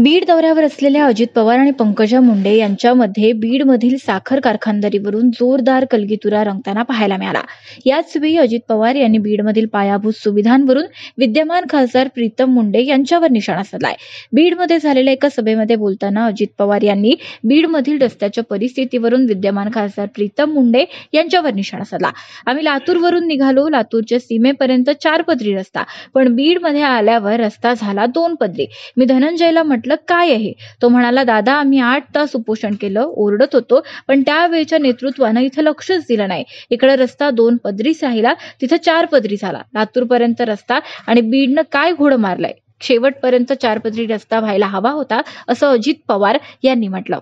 बीड दौऱ्यावर असलेल्या अजित पवार आणि पंकजा मुंडे यांच्यामध्ये बीडमधील साखर कारखानदारीवरून जोरदार कलगीतुरा रंगताना पाहायला मिळाला याचवेळी अजित पवार यांनी बीडमधील पायाभूत सुविधांवरून विद्यमान खासदार प्रीतम मुंडे यांच्यावर निशाणा साधलाय बीडमध्ये झालेल्या एका सभेमध्ये बोलताना अजित पवार यांनी बीडमधील रस्त्याच्या परिस्थितीवरून विद्यमान खासदार प्रीतम मुंडे यांच्यावर निशाणा साधला आम्ही लातूरवरून निघालो लातूरच्या सीमेपर्यंत चार पदरी रस्ता पण बीडमध्ये आल्यावर रस्ता झाला दोन पदरी मी धनंजयला म्हटलं काय आहे तो म्हणाला दादा आम्ही आठ तास उपोषण केलं ओरडत होतो पण त्यावेळच्या नेतृत्वानं इथं लक्षच दिलं नाही इकडे रस्ता दोन पदरीस राहिला तिथं चार पदरी झाला लातूरपर्यंत रस्ता आणि बीडनं काय घोड मारलाय शेवटपर्यंत चार पदरी रस्ता व्हायला हवा होता असं अजित पवार यांनी म्हटलं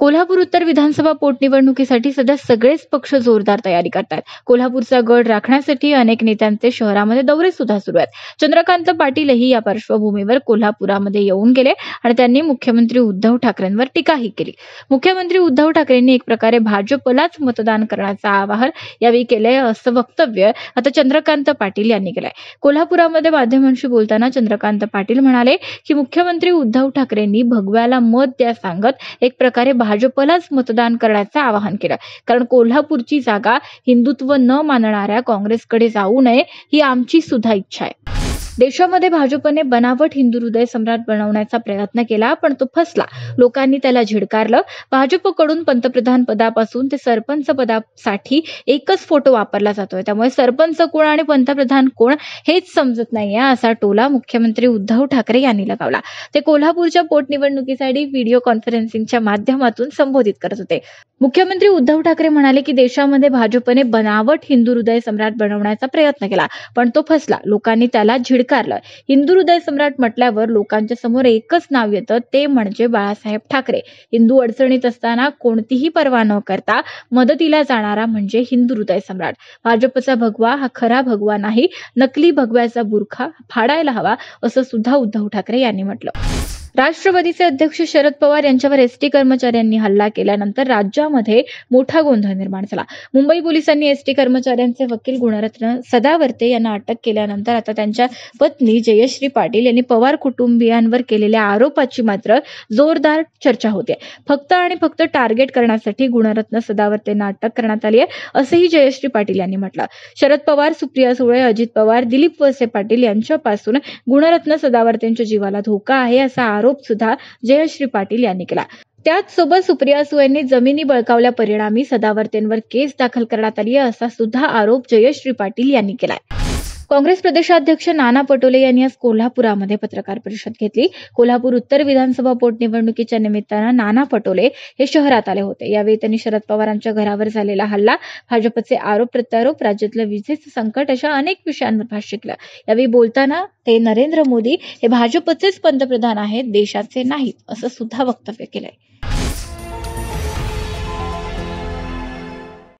कोल्हापूर उत्तर विधानसभा पोटनिवडणुकीसाठी सध्या सगळेच पक्ष जोरदार तयारी करतात कोल्हापूरचा गड राखण्यासाठी अनेक नेत्यांचे शहरामध्ये दौरे सुद्धा सुरू आहेत चंद्रकांत पाटीलही या पार्श्वभूमीवर कोल्हापुरामध्ये येऊन गेले आणि त्यांनी मुख्यमंत्री उद्धव ठाकरेंवर टीकाही केली मुख्यमंत्री उद्धव ठाकरेंनी एक प्रकारे भाजपलाच मतदान करण्याचं आवाहन यावेळी केलंय असं वक्तव्य आता चंद्रकांत पाटील यांनी केलंय कोल्हापुरामध्ये माध्यमांशी बोलताना चंद्रकांत पाटील म्हणाले की मुख्यमंत्री उद्धव ठाकरेंनी भगव्याला मत द्या सांगत एक प्रकारे भाजपलाच मतदान करण्याचं आवाहन केलं कारण कोल्हापूरची जागा हिंदुत्व न मानणाऱ्या काँग्रेसकडे जाऊ नये ही आमची सुद्धा इच्छा आहे देशामध्ये भाजपने बनावट हिंदू हृदय सम्राट बनवण्याचा प्रयत्न केला पण तो फसला लोकांनी त्याला झिडकारलं भाजपकडून पंतप्रधान पदापासून ते सरपंच पदासाठी एकच फोटो वापरला जातोय त्यामुळे सरपंच कोण आणि पंतप्रधान कोण हेच समजत नाहीये असा टोला मुख्यमंत्री उद्धव ठाकरे यांनी लगावला ते कोल्हापूरच्या पोटनिवडणुकीसाठी व्हिडिओ कॉन्फरन्सिंगच्या माध्यमातून संबोधित करत होते मुख्यमंत्री उद्धव ठाकरे म्हणाले की देशामध्ये भाजपने बनावट हिंदू हृदय सम्राट बनवण्याचा प्रयत्न केला पण तो फसला लोकांनी त्याला झिडकार स्वीकारलं हिंदू हृदय सम्राट म्हटल्यावर लोकांच्या समोर एकच नाव येतं ते म्हणजे बाळासाहेब ठाकरे हिंदू अडचणीत असताना कोणतीही पर्वा न करता मदतीला जाणारा म्हणजे हिंदू हृदय सम्राट भाजपचा भगवा हा खरा भगवा नाही नकली भगव्याचा बुरखा फाडायला हवा असं सुद्धा उद्धव ठाकरे यांनी म्हटलं राष्ट्रवादीचे अध्यक्ष शरद पवार यांच्यावर एसटी कर्मचाऱ्यांनी हल्ला केल्यानंतर राज्यामध्ये मोठा गोंधळ निर्माण झाला मुंबई पोलिसांनी एसटी कर्मचाऱ्यांचे वकील गुणरत्न सदावर्ते यांना अटक केल्यानंतर आता त्यांच्या पत्नी जयश्री पाटील यांनी पवार कुटुंबियांवर केलेल्या आरोपाची मात्र जोरदार चर्चा होते फक्त आणि फक्त टार्गेट करण्यासाठी गुणरत्न सदावर्तेंना अटक करण्यात आली आहे असंही जयश्री पाटील यांनी म्हटलं शरद पवार सुप्रिया सुळे अजित पवार दिलीप वसे पाटील यांच्यापासून गुणरत्न सदावर्तेंच्या जीवाला धोका आहे असा आरोप सुद्धा जयश्री पाटील यांनी केला त्याच सोबत सुप्रिया यांनी जमिनी बळकावल्या परिणामी सदावर्तेंवर केस दाखल करण्यात आली असा सुद्धा आरोप जयश्री पाटील यांनी केलाय काँग्रेस प्रदेशाध्यक्ष नाना पटोले यांनी आज कोल्हापुरामध्ये पत्रकार परिषद घेतली कोल्हापूर उत्तर विधानसभा पोटनिवडणुकीच्या निमित्तानं नाना पटोले हे शहरात आले होते यावेळी त्यांनी शरद पवारांच्या घरावर झालेला हल्ला भाजपचे आरोप प्रत्यारोप राज्यातलं विजेचं संकट अशा अनेक विषयांवर भाष्य केलं यावेळी बोलताना ते नरेंद्र मोदी हे भाजपचेच पंतप्रधान आहेत देशाचे नाहीत असं सुद्धा वक्तव्य केलंय